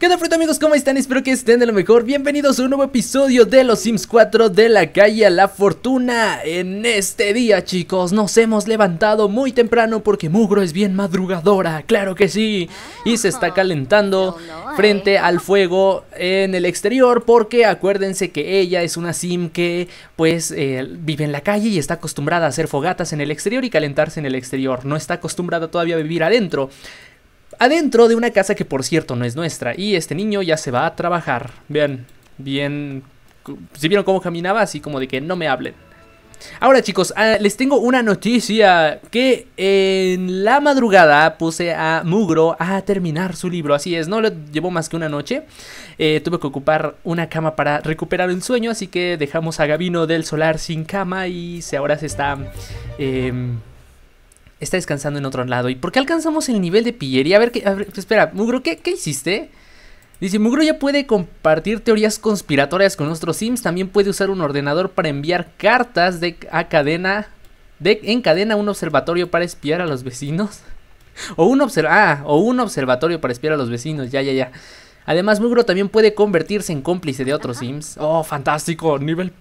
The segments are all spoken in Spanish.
¿Qué tal amigos? ¿Cómo están? Espero que estén de lo mejor Bienvenidos a un nuevo episodio de Los Sims 4 de la calle a la fortuna En este día chicos nos hemos levantado muy temprano porque Mugro es bien madrugadora, claro que sí Y se está calentando ¿eh? frente al fuego en el exterior porque acuérdense que ella es una Sim que pues eh, vive en la calle y está acostumbrada a hacer fogatas en el exterior y calentarse en el exterior No está acostumbrada todavía a vivir adentro adentro de una casa que por cierto no es nuestra. Y este niño ya se va a trabajar. bien bien... Si vieron cómo caminaba, así como de que no me hablen. Ahora chicos, ah, les tengo una noticia que en la madrugada puse a Mugro a terminar su libro, así es, no lo llevó más que una noche, eh, tuve que ocupar una cama para recuperar el sueño, así que dejamos a Gabino del Solar sin cama y ahora se está... Em, está descansando en otro lado. ¿Y por qué alcanzamos el nivel de pillería? A ver, que espera, Mugro, ¿qué, hiciste? Dice, Mugro ya puede compartir teorías conspiratorias con otros sims. También puede usar un ordenador para enviar cartas de, a cadena, de, en cadena un observatorio para espiar a los vecinos. O un, ah, o un observatorio para espiar a los vecinos, ya, ya, ya. Además, Mugro también puede convertirse en cómplice de otros Sims. Oh, fantástico, nivel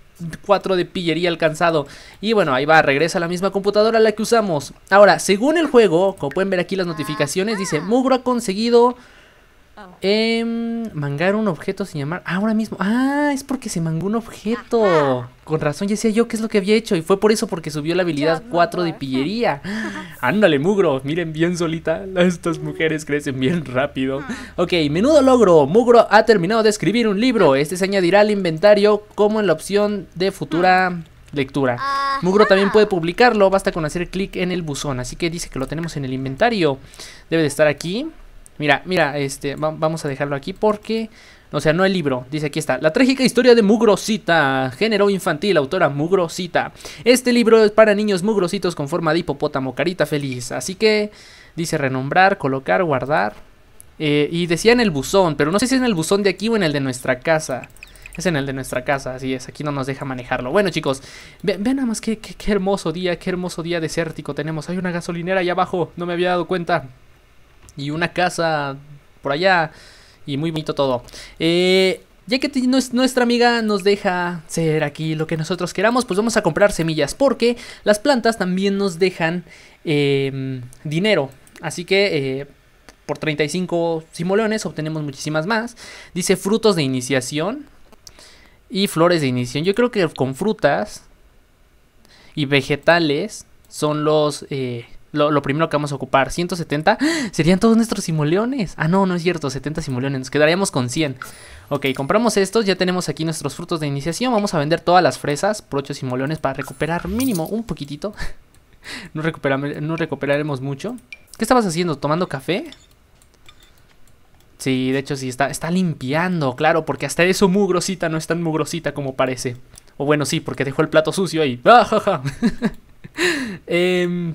4 de pillería alcanzado. Y bueno, ahí va, regresa a la misma computadora la que usamos. Ahora, según el juego, como pueden ver aquí las notificaciones, dice Mugro ha conseguido Em, mangar un objeto sin llamar. Ah, ahora mismo. Ah, es porque se mangó un objeto. Con razón, ya decía yo qué es lo que había hecho. Y fue por eso porque subió la habilidad 4 de pillería. Ándale, mugro. Miren bien solita. Estas mujeres crecen bien rápido. Ok, menudo logro. Mugro ha terminado de escribir un libro. Este se añadirá al inventario como en la opción de futura lectura. Mugro también puede publicarlo. Basta con hacer clic en el buzón. Así que dice que lo tenemos en el inventario. Debe de estar aquí. Mira, mira, este, vamos a dejarlo aquí porque, o sea, no el libro, dice aquí está, La trágica historia de Mugrosita, género infantil, autora Mugrosita. Este libro es para niños mugrositos con forma de hipopótamo, carita feliz, así que dice renombrar, colocar, guardar. Eh, y decía en el buzón, pero no sé si es en el buzón de aquí o en el de nuestra casa. Es en el de nuestra casa, así es, aquí no nos deja manejarlo. Bueno chicos, vean nada más qué, qué, hermoso día, qué hermoso día desértico tenemos. Hay una gasolinera ahí abajo, no me había dado cuenta y una casa por allá y muy bonito todo. Eh, ya que nuestra amiga nos deja ser aquí lo que nosotros queramos, pues vamos a comprar semillas porque las plantas también nos dejan em, dinero. Así que eh, por 35 simoleones obtenemos muchísimas más. Dice frutos de iniciación y flores de iniciación. Yo creo que con frutas y vegetales son los... Eh, lo, primero que vamos a ocupar. 170 ¡ah! serían todos nuestros simoleones. Ah, no, no es cierto. 70 simoleones. Nos quedaríamos con 100. Ok, compramos estos. Ya tenemos aquí nuestros frutos de iniciación. Vamos a vender todas las fresas por 8 simoleones para recuperar mínimo un poquitito. no, no recuperaremos mucho. ¿Qué estabas haciendo? ¿Tomando café? Sí, de hecho sí, está, está limpiando, claro, porque hasta eso mugrosita no es tan mugrosita como parece. O bueno, sí, porque dejó el plato sucio ahí. ¡Ah, ja, eh,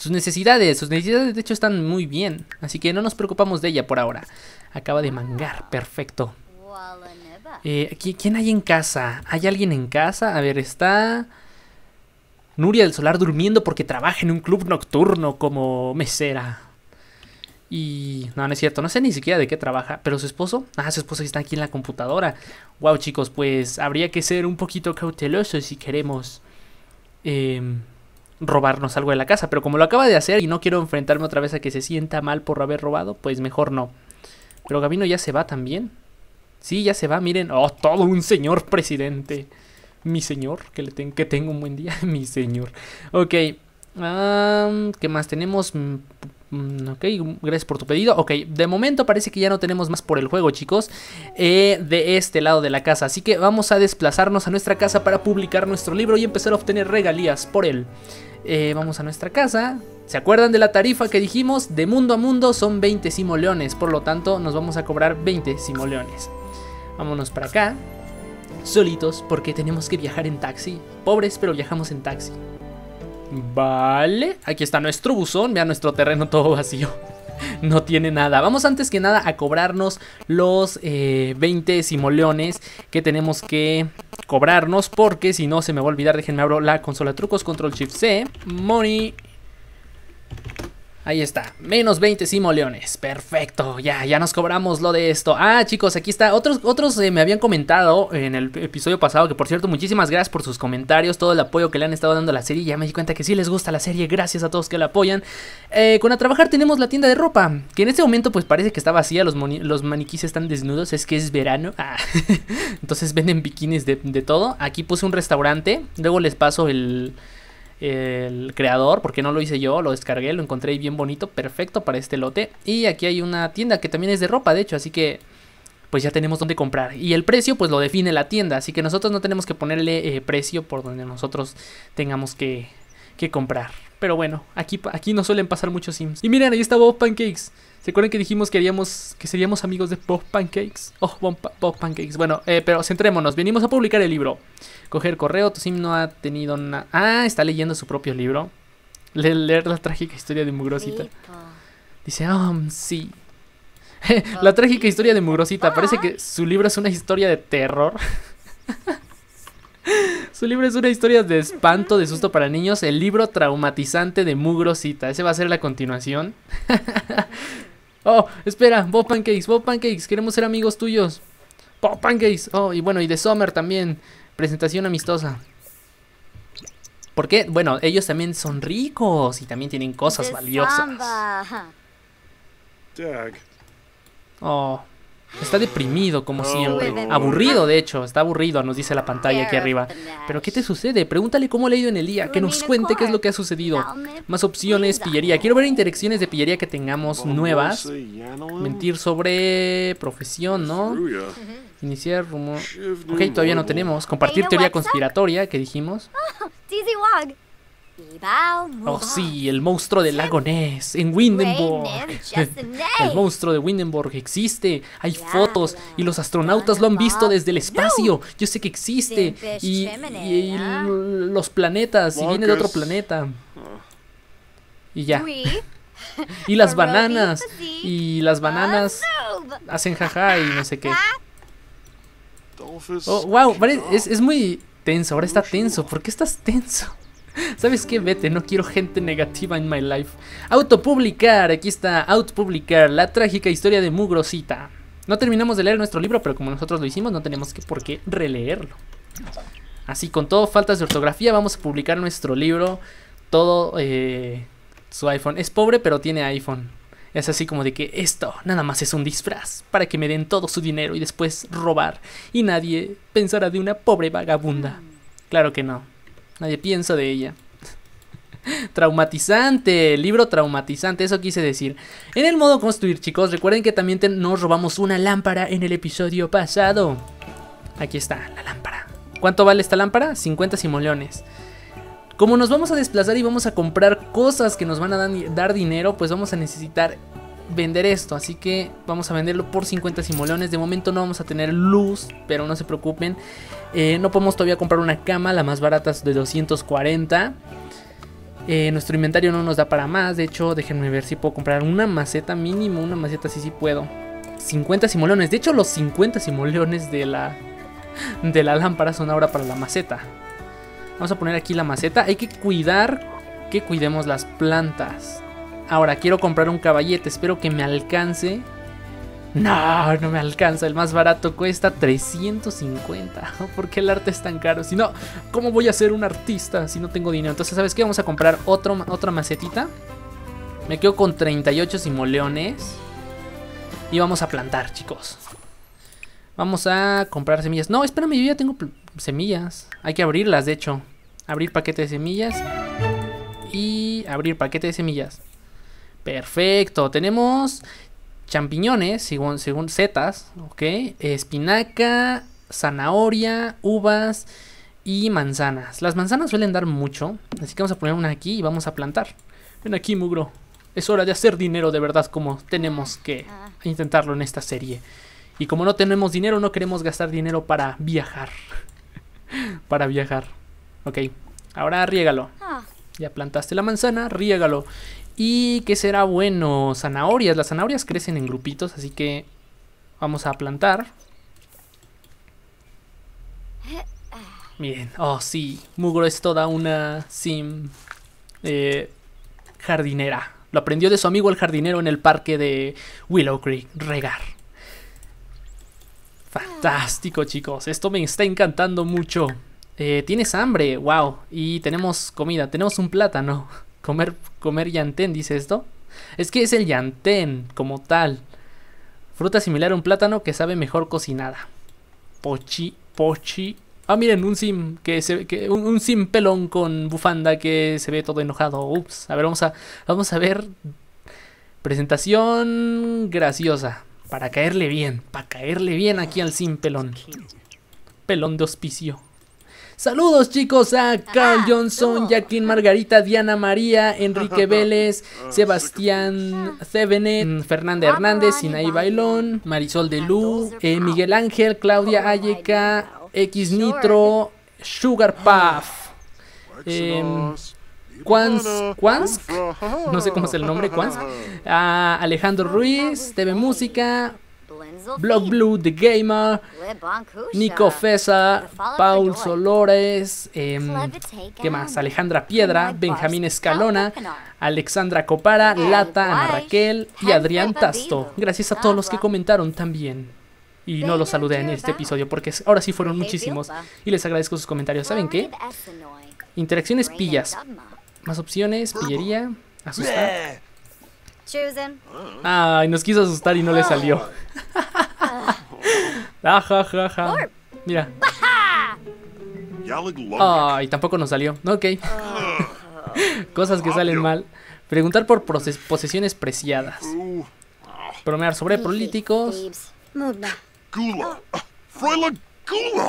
sus necesidades, sus necesidades de hecho están muy bien, así que no nos preocupamos de ella por ahora. Acaba de mangar, perfecto. Eh, ¿Quién hay en casa? ¿Hay alguien en casa? A ver, está... Nuria del Solar durmiendo porque trabaja en un club nocturno como mesera. Y no, no es cierto, no sé ni siquiera de qué trabaja, pero su esposo, ah, su esposo está aquí en la computadora. Wow, chicos, pues habría que ser un poquito cauteloso si queremos eh, robarnos algo de la casa. Pero como lo acaba de hacer y no quiero enfrentarme otra vez a que se sienta mal por haber robado, pues mejor no. Pero Gabino ya se va también. Sí, ya se va, miren. Oh, todo un señor presidente. Mi señor, que, le que tengo un buen día. Mi señor. Ok. Ah ¿Qué más tenemos? Mm, mm, ok, gracias por tu pedido. Ok, de momento parece que ya no tenemos más por el juego, chicos. Eh, de este lado de la casa. Así que vamos a desplazarnos a nuestra casa para publicar nuestro libro y empezar a obtener regalías por él. Eh, vamos a nuestra casa. ¿Se acuerdan de la tarifa que dijimos? De mundo a mundo son 20 simoleones. Por lo tanto, nos vamos a cobrar 20 simoleones. Vámonos para acá. Solitos, porque tenemos que viajar en taxi. Pobres, pero viajamos en taxi. Vale. Aquí está nuestro buzón. Vean nuestro terreno todo vacío. no tiene nada. Vamos antes que nada a cobrarnos los 20 eh, simoleones que tenemos que cobrarnos. Porque si no se me va a olvidar, déjenme abro la consola trucos, control shift C, money. Ahí está, menos 20 simoleones, perfecto, ya, ya nos cobramos lo de esto. Ah, chicos, aquí está, otros, otros eh, me habían comentado en el episodio pasado, que por cierto, muchísimas gracias por sus comentarios, todo el apoyo que le han estado dando a la serie, ya me di cuenta que sí les gusta la serie, gracias a todos que la apoyan. Eh, con A Trabajar tenemos la tienda de ropa, que en este momento pues parece que está vacía, los, los maniquís están desnudos, es que es verano, ah. entonces venden bikinis de todo. Aquí puse un restaurante, luego les paso el el creador, porque no lo hice yo, lo descargué, lo encontré bien bonito, perfecto para este lote. Y aquí hay una tienda que también es de ropa, de hecho, así que pues ya tenemos dónde comprar. Y el precio pues lo define la tienda, así que nosotros no tenemos que ponerle eh, precio por donde nosotros tengamos que, que comprar. Pero bueno, aquí, aquí no suelen pasar muchos sims. Y miren, ahí está Bob Pancakes. ¿Se acuerdan que dijimos que, haríamos, que seríamos amigos de Bob Pancakes? Oh, Bob, Pancakes. Bueno, eh, pero centrémonos. Venimos a publicar el libro. Coger correo, tu sim no ha tenido nada. Ah, está leyendo su propio libro. leer la trágica historia de Mugrosita. Dice, oh, sí. la trágica historia de Mugrosita. Parece ah. que su libro es una historia de terror. Su libro es una historia de espanto, de susto para niños. El libro traumatizante de Mugrosita. Ese va a ser la continuación. oh, espera, Bob Pancakes, Bob Pancakes, queremos ser amigos tuyos. Bob Pancakes. Oh, y bueno, y de Summer también. Presentación amistosa. ¿Por qué? bueno, ellos también son ricos y también tienen cosas valiosas. Oh, Está deprimido, como siempre. Aburrido, de hecho. Está aburrido, nos dice la pantalla aquí arriba. Pero ¿qué te sucede? Pregúntale cómo le ha ido en el día. Que nos cuente qué es lo que ha sucedido. Más opciones, pillería. Quiero ver interacciones de pillería que tengamos nuevas. Mentir sobre profesión, ¿no? Iniciar rumor. Ok, todavía no tenemos. Compartir teoría conspiratoria, que dijimos. Oh sí, el monstruo del lago Ness en Windenburg. El monstruo de Windenburg existe. Hay fotos y los astronautas lo han visto desde el espacio. Yo sé que existe. Y, los planetas, y viene de otro planeta. Ah. Y ya. Y las bananas. Y las oh, bananas hacen jaja y no sé qué. Oh, wow, es, es muy tenso. Ahora está tenso. ¿Por qué estás tenso? ¿Sabes qué? Vete, no quiero gente negativa en my life. Autopublicar, aquí está, autopublicar, la trágica historia de Mugrosita. No terminamos de leer nuestro libro, pero como nosotros lo hicimos, no tenemos que por qué releerlo. Así, con todo faltas de ortografía, vamos a publicar nuestro libro. Todo eh, su iPhone. Es pobre, pero tiene iPhone. Es así como de que esto nada más es un disfraz para que me den todo su dinero y después robar. Y nadie pensará de una pobre vagabunda. Mm. Claro que no. Nadie piensa de ella. Traumatizante, libro traumatizante, eso quise decir. En el modo construir, chicos, recuerden que también nos robamos una lámpara en el episodio pasado. Aquí está, la lámpara. ¿Cuánto vale esta lámpara? 50 simoleones. Como nos vamos a desplazar y vamos a comprar cosas que nos van a dar dinero, pues vamos a necesitar vender esto, así que vamos a venderlo por 50 simoleones. De momento no vamos a tener luz, pero no se preocupen. Eh, no podemos todavía comprar una cama, la más barata es de 240. Eh, nuestro inventario no nos da para más, de hecho déjenme ver si puedo comprar una maceta mínimo, una maceta si sí, puedo. 50 simoleones, de hecho los 50 simoleones de la, de la lámpara son ahora para la maceta. Vamos a poner aquí la maceta, hay que cuidar que cuidemos las plantas. Ahora quiero comprar un caballete, espero que me alcance. No, no me alcanza, el más barato cuesta 350. ¿Por qué el arte es tan caro? Si no, ¿cómo voy a ser un artista si no tengo dinero? Entonces, ¿sabes qué? Vamos a comprar otra macetita. Me quedo con 38 simoleones. Y vamos a plantar, chicos. Vamos a comprar semillas. No, espérame, yo ya tengo semillas. Hay que abrirlas, de hecho. Abrir paquete de semillas. Y abrir paquete de semillas. Perfecto, tenemos champiñones, según, setas, ¿ok? Espinaca, zanahoria, uvas y manzanas. Las manzanas suelen dar mucho, así que vamos a poner una aquí y vamos a plantar. Ven aquí, mugro. Es hora de hacer dinero de verdad como tenemos que ah. intentarlo en esta serie. Y como no tenemos dinero, no queremos gastar dinero para viajar. para viajar. Ok, ahora riégalo. Ah. Ya plantaste la manzana, riégalo. ¿Y qué será bueno? Zanahorias. Las zanahorias crecen en grupitos, así que vamos a plantar. Bien, oh sí, Mugro es toda una sim eh, jardinera. Lo aprendió de su amigo el jardinero en el parque de Willow Creek, regar. Fantástico chicos, esto me está encantando mucho. Eh, Tienes hambre, wow, y tenemos comida, tenemos un plátano. Comer, comer yantén, dice esto. Es que es el yantén como tal. Fruta similar a un plátano que sabe mejor cocinada. Pochi, pochi. Ah, miren, un sim, que se, que, un, sim pelón con bufanda que se ve todo enojado. Ups, a ver, vamos a, vamos a ver. Presentación graciosa. Para caerle bien, para caerle bien aquí al sim pelón. Pelón de hospicio. Saludos chicos a Carl Johnson, Jacqueline Margarita, Diana María, Enrique Vélez, ah, Sebastián Cebenet, mm, Fernanda Hernández, Sinaí Bailón, Marisol de eh, Miguel Ángel, Claudia Ayeka, X Nitro, Sugar Puff. Em, Quansk, no sé cómo es el nombre, Quansk, ah, Alejandro Ruiz, TV Música, Block Blue The Gamer, Nico Fesa, Paul Solores, em, ¿qué más? Alejandra Piedra, oh Benjamín Escalona, Alexandra Copara, Lata, Ana Raquel y Adrián Tasto. Gracias a todos los que comentaron también. Y no los saludé en este episodio porque ahora sí fueron muchísimos. Y les agradezco sus comentarios. ¿Saben qué? Interacciones pillas. Más opciones, pillería, asustar. Ay, nos quiso asustar y no le salió. Oh. Ah, ja, ja, Mira. Ay, tampoco nos salió. Ok. Cosas que salen mal. Preguntar por posesiones preciadas. Promear uh. sobre políticos.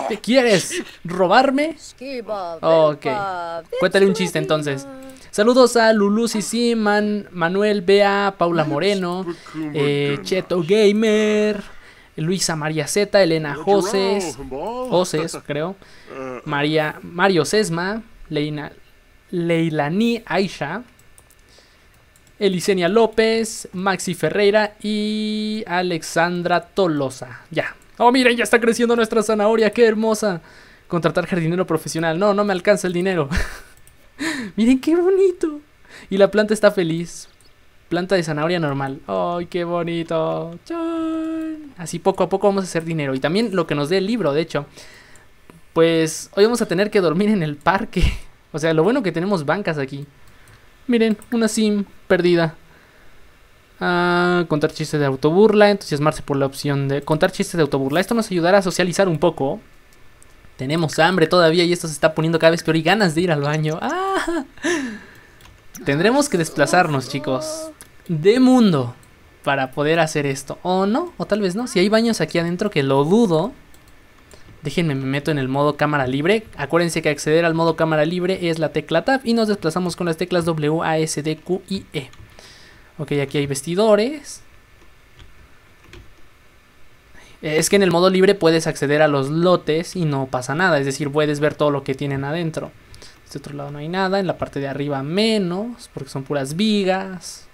¿Qué quieres? ¿Robarme? Ok. Cuéntale un chiste entonces. Saludos a Lulu y Manuel Bea, Paula Moreno, eh, Cheto Gamer. Luisa María Z, Elena Joses, Joses creo, María, Mario Sesma, Leina, Leilani Aisha, Elisenia López, Maxi Ferreira y Alexandra Tolosa. Ya. Oh, miren, ya está creciendo nuestra zanahoria, qué hermosa. Contratar jardinero profesional. No, no me alcanza el dinero. miren qué bonito. Y la planta está feliz. Planta de zanahoria normal. ¡Ay, qué bonito! Así poco a poco vamos a hacer dinero. Y también lo que nos dé el libro, de hecho. Pues hoy vamos a tener que dormir en el parque. O sea, lo bueno que tenemos bancas aquí. Miren, una sim perdida. Ah, contar chistes de autoburla, entusiasmarse por la opción de contar chistes de autoburla. Esto nos ayudará a socializar un poco. Tenemos hambre todavía y esto se está poniendo cada vez peor y ganas de ir al baño. Ah. Tendremos que desplazarnos, chicos de mundo para poder hacer esto. O no, o tal vez no. Si hay baños aquí adentro que lo dudo. Déjenme, me meto en el modo cámara libre. Acuérdense que acceder al modo cámara libre es la tecla Tab y nos desplazamos con las teclas W, A, S, D, Q y E. Ok, aquí hay vestidores. Es que en el modo libre puedes acceder a los lotes y no pasa nada. Es decir, puedes ver todo lo que tienen adentro. De este otro lado no hay nada. En la parte de arriba menos, porque son puras vigas.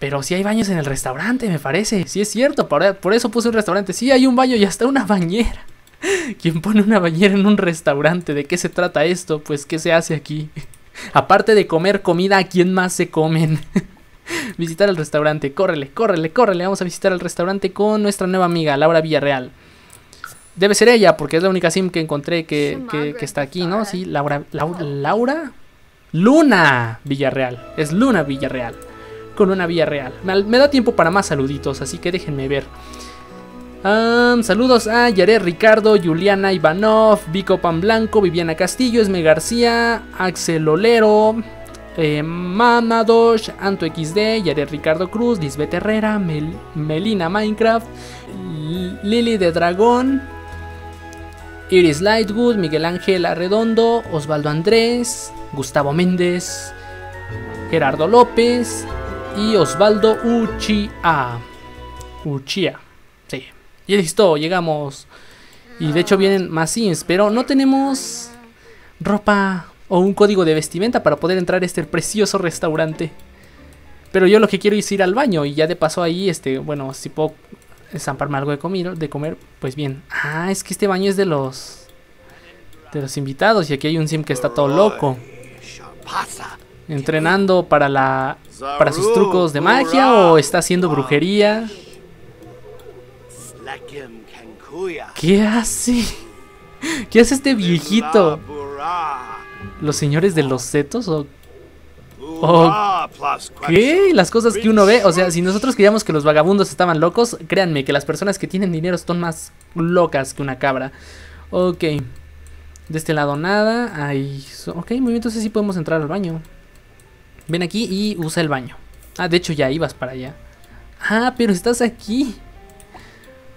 Pero si hay baños en el restaurante, me parece. Sí es cierto, por, eso puse un restaurante. Sí hay un baño y hasta una bañera. ¿Quién pone una bañera en un restaurante? ¿De qué se trata esto? Pues, ¿qué se hace aquí? Aparte de comer comida, ¿a quién más se comen? visitar el restaurante, córrele, córrele, córrele. Vamos a visitar el restaurante con nuestra nueva amiga, Laura Villarreal. Debe ser ella, porque es la única sim que encontré que, está aquí, ¿no? ¿eh? Sí, Laura, Laura. Luna Villarreal. Es Luna Villarreal con una vía real. Me da tiempo para más saluditos, así que déjenme ver. saludos a Yaret Ricardo, Juliana Ivanov, Vico Pan Blanco, Viviana Castillo, Esme García, Axel Olero, eh, Mamadosh, Anto XD, Yaret Ricardo Cruz, Lisbeth Herrera, Melina Minecraft, Lili de Dragón, Iris Lightwood, Miguel Ángel Arredondo, Osvaldo Andrés, Gustavo Méndez, Gerardo López, y Osvaldo Uchia. Uchia, sí. Y listo, llegamos. Y de hecho vienen más sims, pero no tenemos ropa o un código de vestimenta para poder entrar a este precioso restaurante. Pero yo lo que quiero es ir al baño y ya de paso ahí, este, bueno, si puedo zamparme algo de comer, de comer, pues bien. Ah, es que este baño es de los de los invitados y aquí hay un sim que está todo loco entrenando para la para sus trucos de magia o está haciendo brujería. ¿Qué hace? ¿Qué hace este viejito? ¿Los señores de los setos o ¿Qué? Las cosas que uno ve. O sea, si nosotros creíamos que los vagabundos estaban locos, créanme que las personas que tienen dinero están más locas que una cabra. Ok. De este lado nada. Ahí. Ok, muy bien, entonces sí podemos entrar al baño. Ven aquí y usa el baño. Ah, de hecho ya ibas para allá. Ah, pero estás aquí.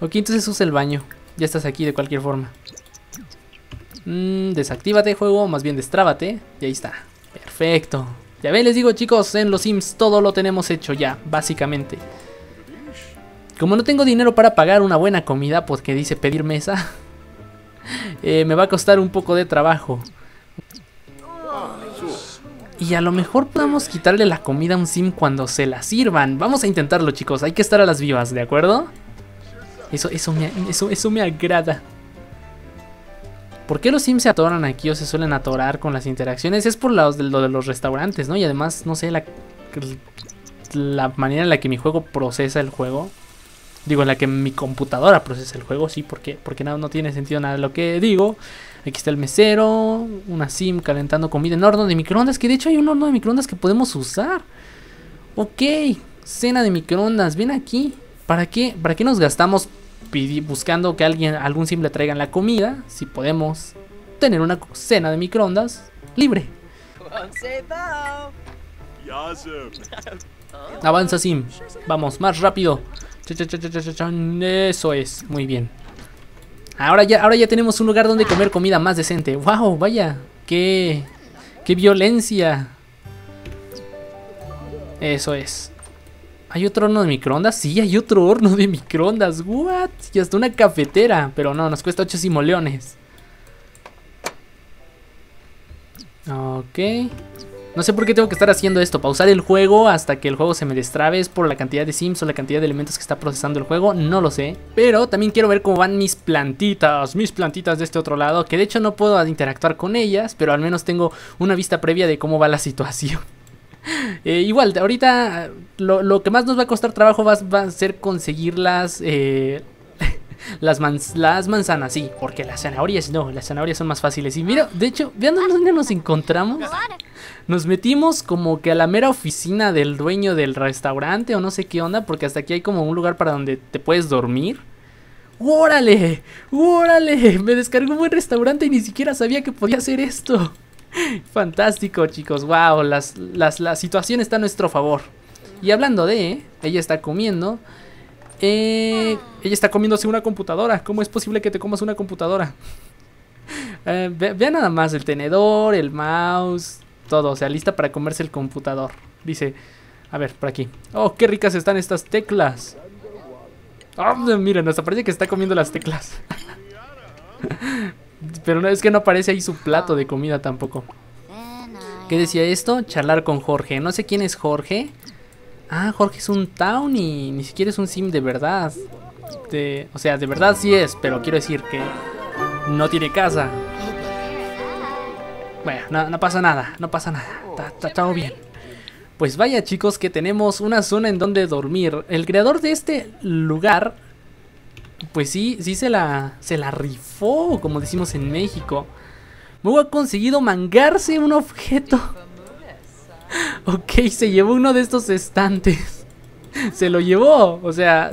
Ok, entonces usa el baño. Ya estás aquí de cualquier forma. Mm, desactívate juego, más bien destrábate. Y ahí está. Perfecto. Ya ven, les digo chicos, en los Sims todo lo tenemos hecho ya, básicamente. Como no tengo dinero para pagar una buena comida, porque dice pedir mesa, eh, me va a costar un poco de trabajo. Y a lo mejor podamos quitarle la comida a un sim cuando se la sirvan. Vamos a intentarlo, chicos. Hay que estar a las vivas, ¿de acuerdo? Eso, eso, me, eso, eso me agrada. ¿Por qué los sims se atoran aquí o se suelen atorar con las interacciones? Es por lo de, de los restaurantes, ¿no? Y además, no sé, la, la manera en la que mi juego procesa el juego. Digo, en la que mi computadora procesa el juego, sí, porque, porque no tiene sentido nada de lo que digo. Aquí está el mesero, una sim calentando comida en horno de microondas, que de hecho hay un horno de microondas que podemos usar. Ok, cena de microondas, ven aquí. ¿Para qué? ¿Para qué nos gastamos buscando que alguien, algún sim le traigan la comida si podemos tener una cena de microondas libre? Avanza sim, vamos, más rápido. Eso es, muy bien. Ahora ya, ahora ya tenemos un lugar donde comer comida más decente. ¡Wow! Vaya, qué, qué violencia. Eso es. ¿Hay otro horno de microondas? Sí, hay otro horno de microondas. ¿What? Y hasta una cafetera. Pero no, nos cuesta 8 simoleones. Ok. No sé por qué tengo que estar haciendo esto, pausar el juego hasta que el juego se me destrabe, es por la cantidad de sims o la cantidad de elementos que está procesando el juego, no lo sé. Pero también quiero ver cómo van mis plantitas, mis plantitas de este otro lado, que de hecho no puedo interactuar con ellas, pero al menos tengo una vista previa de cómo va la situación. Eh, igual, ahorita lo, lo, que más nos va a costar trabajo va, a ser conseguirlas, eh, las, las manzanas, sí, porque las zanahorias no, las zanahorias son más fáciles. Y mira, de hecho, vean dónde nos encontramos. Nos metimos como que a la mera oficina del dueño del restaurante o no sé qué onda, porque hasta aquí hay como un lugar para donde te puedes dormir. ¡Órale! ¡Órale! Me descargó un buen restaurante y ni siquiera sabía que podía hacer esto. Fantástico, chicos. ¡Wow! Las, las, la situación está a nuestro favor. Y hablando de, ella está comiendo. Eh, ah. ella está comiéndose una computadora. ¿Cómo es posible que te comas una computadora? eh, nada más el tenedor, el mouse, todo. O sea, lista para comerse el computador. Dice, a ver, por aquí. Oh, qué ricas están estas teclas. Ah, miren, nos parece que está comiendo las teclas. Pero es que no aparece ahí su plato de comida tampoco. ¿Qué decía esto? Charlar con Jorge. No sé quién es Jorge. Ah, Jorge es un Townie. Ni siquiera es un sim de verdad. o sea, de verdad sí es, pero quiero decir que no tiene casa. Bueno, no, pasa nada, no pasa nada. Está, todo bien. Pues vaya chicos que tenemos una zona en donde dormir. El creador de este lugar, pues sí, sí se la, se la rifó, como decimos en México. Luego ha conseguido mangarse un objeto ok, se llevó uno de estos estantes. se lo llevó. O sea,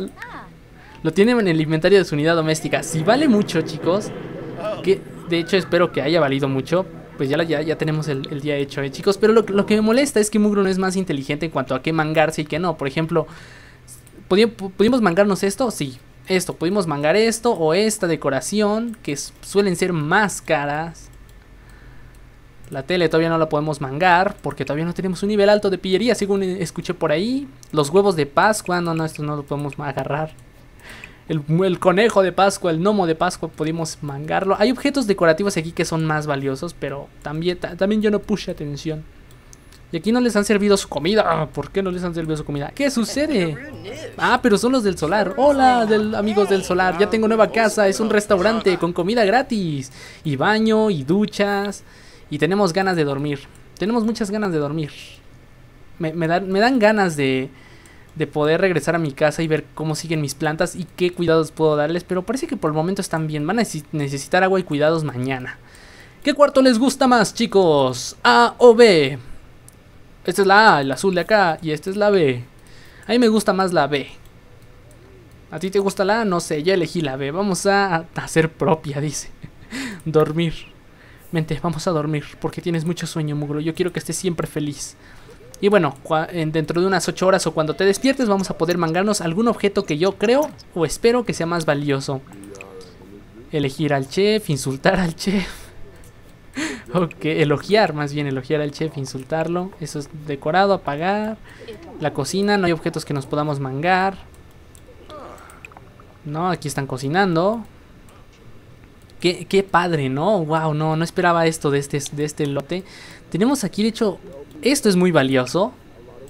lo tiene en el inventario de su unidad doméstica. Si vale mucho, chicos, que de hecho espero que haya valido mucho, pues ya, ya, tenemos el, día hecho, ¿eh, chicos? Pero lo, lo, que me molesta es que Mugro no es más inteligente en cuanto a qué mangarse y qué no. Por ejemplo, ¿pudimos mangarnos esto? Sí, esto. Pudimos mangar esto o esta decoración, que suelen ser más caras. La tele todavía no la podemos mangar porque todavía no tenemos un nivel alto de pillería, según escuché por ahí. Los huevos de Pascua, no, no, esto no lo podemos agarrar. El, conejo de Pascua, el gnomo de Pascua, podemos mangarlo. Hay objetos decorativos aquí que son más valiosos, pero también, también yo no puse atención. Y aquí no les han servido su comida. Ah, ¿Por qué no les han servido su comida? ¿Qué sucede? Ah, pero son los del solar. Hola, del, amigos del solar. Ya tengo nueva casa. Es un restaurante con comida gratis. Y baño y duchas y tenemos ganas de dormir. Tenemos muchas ganas de dormir. Me, dan, dan ganas de, de poder regresar a mi casa y ver cómo siguen mis plantas y qué cuidados puedo darles, pero parece que por el momento están bien. Van a necesitar agua y cuidados mañana. ¿Qué cuarto les gusta más, chicos? ¿A o B? Esta es la A, el azul de acá, y esta es la B. A mí me gusta más la B. ¿A ti te gusta la A? No sé, ya elegí la B. Vamos a hacer propia, dice. Dormir. Mente, vamos a dormir, porque tienes mucho sueño, Muglo. Yo quiero que estés siempre feliz. Y bueno, dentro de unas 8 horas o cuando te despiertes vamos a poder mangarnos algún objeto que yo creo o espero que sea más valioso. Elegir al chef, insultar al chef. ok, elogiar, más bien elogiar al chef, insultarlo. Eso es decorado, apagar. La cocina, no hay objetos que nos podamos mangar. No, aquí están cocinando. Qué, padre, ¿no? Wow, no, no esperaba esto de este, este lote. Tenemos aquí, de hecho, esto es muy valioso.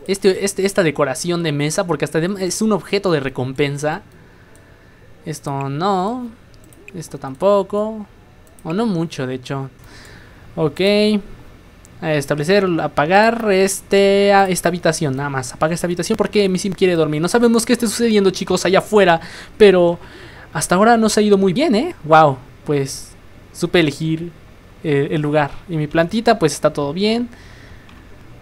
Este, este esta decoración de mesa, porque hasta es un objeto de recompensa. Esto no. Esto tampoco. O no mucho, de hecho. Ok. Establecer, apagar este, esta habitación, nada más. Apaga esta habitación porque mi sim quiere dormir. No sabemos qué esté sucediendo, chicos, allá afuera. Pero hasta ahora no se ha ido muy bien, ¿eh? Wow pues supe elegir eh, el lugar. Y mi plantita, pues está todo bien.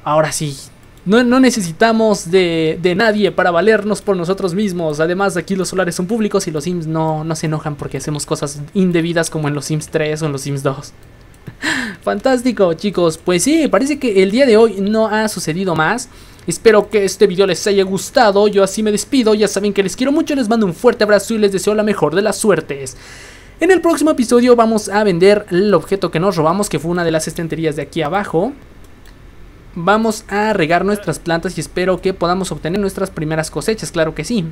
Ahora sí, no, no, necesitamos de, de, nadie para valernos por nosotros mismos. Además, aquí los solares son públicos y los Sims no, no se enojan porque hacemos cosas indebidas como en los Sims 3 o en los Sims 2. Fantástico, chicos. Pues sí, parece que el día de hoy no ha sucedido más. Espero que este video les haya gustado. Yo así me despido. Ya saben que les quiero mucho. Les mando un fuerte abrazo y les deseo la mejor de las suertes. En el próximo episodio vamos a vender el objeto que nos robamos, que fue una de las estanterías de aquí abajo. Vamos a regar nuestras plantas y espero que podamos obtener nuestras primeras cosechas, claro que sí.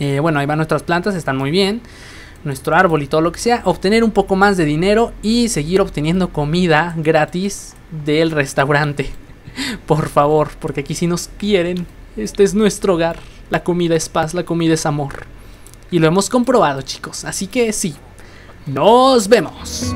Eh, bueno, ahí van nuestras plantas, están muy bien. Nuestro árbol y todo lo que sea. Obtener un poco más de dinero y seguir obteniendo comida gratis del restaurante. Por favor, porque aquí sí nos quieren. Este es nuestro hogar. La comida es paz, la comida es amor. Y lo hemos comprobado, chicos. Así que sí. Nos vemos.